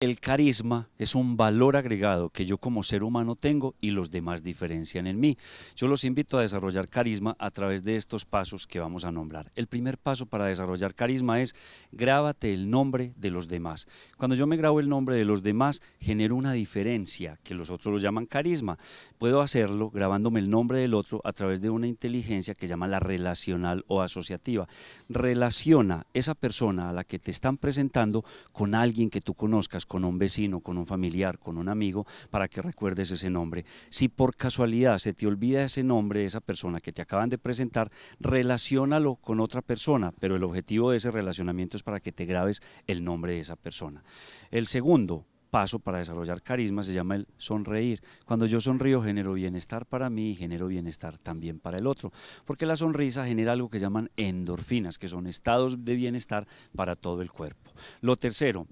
El carisma es un valor agregado que yo como ser humano tengo y los demás diferencian en mí. Yo los invito a desarrollar carisma a través de estos pasos que vamos a nombrar. El primer paso para desarrollar carisma es grábate el nombre de los demás. Cuando yo me grabo el nombre de los demás, genero una diferencia que los otros lo llaman carisma. Puedo hacerlo grabándome el nombre del otro a través de una inteligencia que llama la relacional o asociativa. Relaciona esa persona a la que te están presentando con alguien que tú conozcas con un vecino, con un familiar, con un amigo, para que recuerdes ese nombre. Si por casualidad se te olvida ese nombre de esa persona que te acaban de presentar, relaciónalo con otra persona, pero el objetivo de ese relacionamiento es para que te grabes el nombre de esa persona. El segundo, paso para desarrollar carisma se llama el sonreír. Cuando yo sonrío genero bienestar para mí y genero bienestar también para el otro, porque la sonrisa genera algo que llaman endorfinas, que son estados de bienestar para todo el cuerpo. Lo tercero,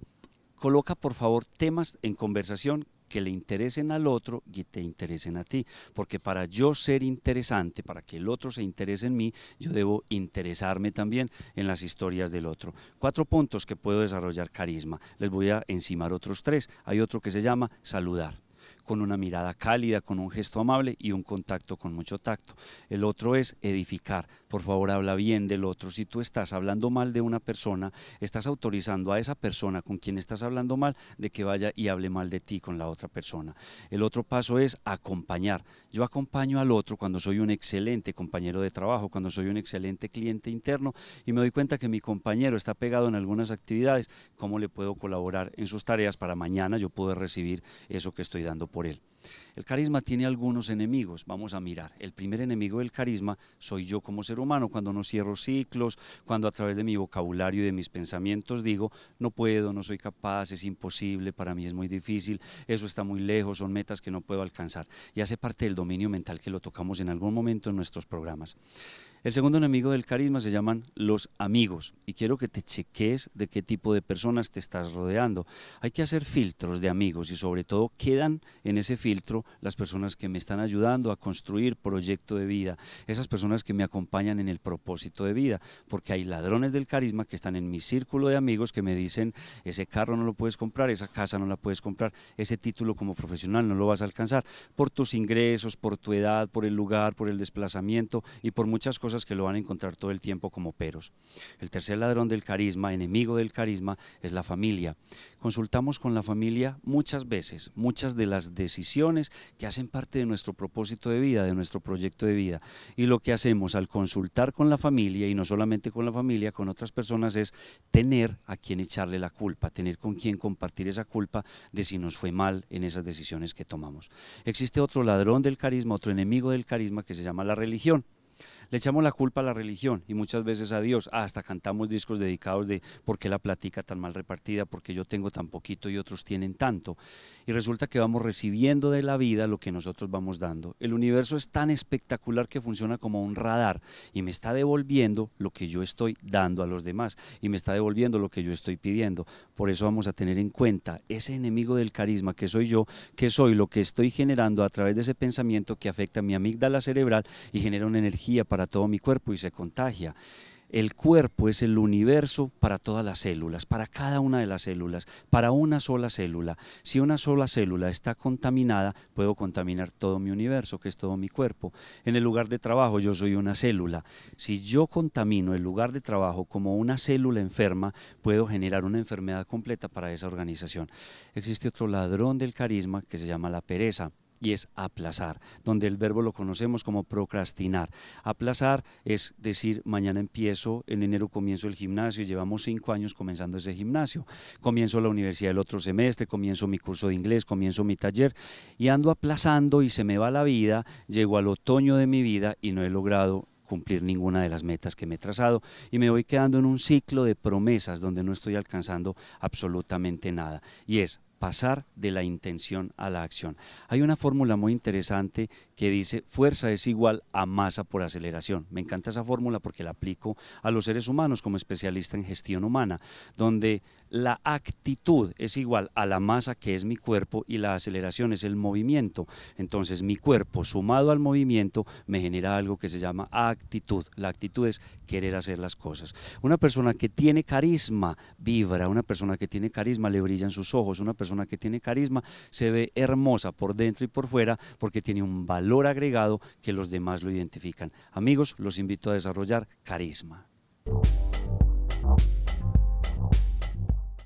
coloca por favor temas en conversación que le interesen al otro y te interesen a ti. Porque para yo ser interesante, para que el otro se interese en mí, yo debo interesarme también en las historias del otro. Cuatro puntos que puedo desarrollar carisma. Les voy a encimar otros tres. Hay otro que se llama saludar con una mirada cálida, con un gesto amable y un contacto con mucho tacto. El otro es edificar. Por favor, habla bien del otro. Si tú estás hablando mal de una persona, estás autorizando a esa persona con quien estás hablando mal de que vaya y hable mal de ti con la otra persona. El otro paso es acompañar. Yo acompaño al otro cuando soy un excelente compañero de trabajo, cuando soy un excelente cliente interno y me doy cuenta que mi compañero está pegado en algunas actividades, ¿cómo le puedo colaborar en sus tareas para mañana yo puedo recibir eso que estoy dando? por él. El carisma tiene algunos enemigos, vamos a mirar. El primer enemigo del carisma soy yo como ser humano, cuando no cierro ciclos, cuando a través de mi vocabulario y de mis pensamientos digo, no puedo, no soy capaz, es imposible, para mí es muy difícil, eso está muy lejos, son metas que no puedo alcanzar. Y hace parte del dominio mental que lo tocamos en algún momento en nuestros programas. El segundo enemigo del carisma se llaman los amigos y quiero que te cheques de qué tipo de personas te estás rodeando. Hay que hacer filtros de amigos y sobre todo quedan en ese filtro filtro las personas que me están ayudando a construir proyecto de vida, esas personas que me acompañan en el propósito de vida, porque hay ladrones del carisma que están en mi círculo de amigos que me dicen, ese carro no lo puedes comprar, esa casa no la puedes comprar, ese título como profesional no lo vas a alcanzar, por tus ingresos, por tu edad, por el lugar, por el desplazamiento y por muchas cosas que lo van a encontrar todo el tiempo como peros. El tercer ladrón del carisma, enemigo del carisma, es la familia. Consultamos con la familia muchas veces, muchas de las decisiones que hacen parte de nuestro propósito de vida, de nuestro proyecto de vida. Y lo que hacemos al consultar con la familia, y no solamente con la familia, con otras personas, es tener a quien echarle la culpa, tener con quien compartir esa culpa de si nos fue mal en esas decisiones que tomamos. Existe otro ladrón del carisma, otro enemigo del carisma que se llama la religión. Le echamos la culpa a la religión y muchas veces a Dios. Ah, hasta cantamos discos dedicados de por qué la platica tan mal repartida, porque yo tengo tan poquito y otros tienen tanto. Y resulta que vamos recibiendo de la vida lo que nosotros vamos dando. El universo es tan espectacular que funciona como un radar y me está devolviendo lo que yo estoy dando a los demás y me está devolviendo lo que yo estoy pidiendo. Por eso vamos a tener en cuenta ese enemigo del carisma que soy yo, que soy lo que estoy generando a través de ese pensamiento que afecta a mi amígdala cerebral y genera una energía para para todo mi cuerpo y se contagia. El cuerpo es el universo para todas las células, para cada una de las células, para una sola célula. Si una sola célula está contaminada, puedo contaminar todo mi universo, que es todo mi cuerpo. En el lugar de trabajo yo soy una célula. Si yo contamino el lugar de trabajo como una célula enferma, puedo generar una enfermedad completa para esa organización. Existe otro ladrón del carisma que se llama la pereza y es aplazar, donde el verbo lo conocemos como procrastinar. Aplazar es decir, mañana empiezo, en enero comienzo el gimnasio, llevamos cinco años comenzando ese gimnasio, comienzo la universidad el otro semestre, comienzo mi curso de inglés, comienzo mi taller, y ando aplazando y se me va la vida, llego al otoño de mi vida y no he logrado cumplir ninguna de las metas que me he trazado y me voy quedando en un ciclo de promesas donde no estoy alcanzando absolutamente nada. Y es pasar de la intención a la acción. Hay una fórmula muy interesante que dice fuerza es igual a masa por aceleración. Me encanta esa fórmula porque la aplico a los seres humanos como especialista en gestión humana, donde la actitud es igual a la masa que es mi cuerpo y la aceleración es el movimiento. Entonces mi cuerpo sumado al movimiento me genera algo que se llama actitud. La actitud es querer hacer las cosas. Una persona que tiene carisma vibra, una persona que tiene carisma le brillan sus ojos, una persona que tiene carisma se ve hermosa por dentro y por fuera porque tiene un valor agregado que los demás lo identifican. Amigos, los invito a desarrollar carisma.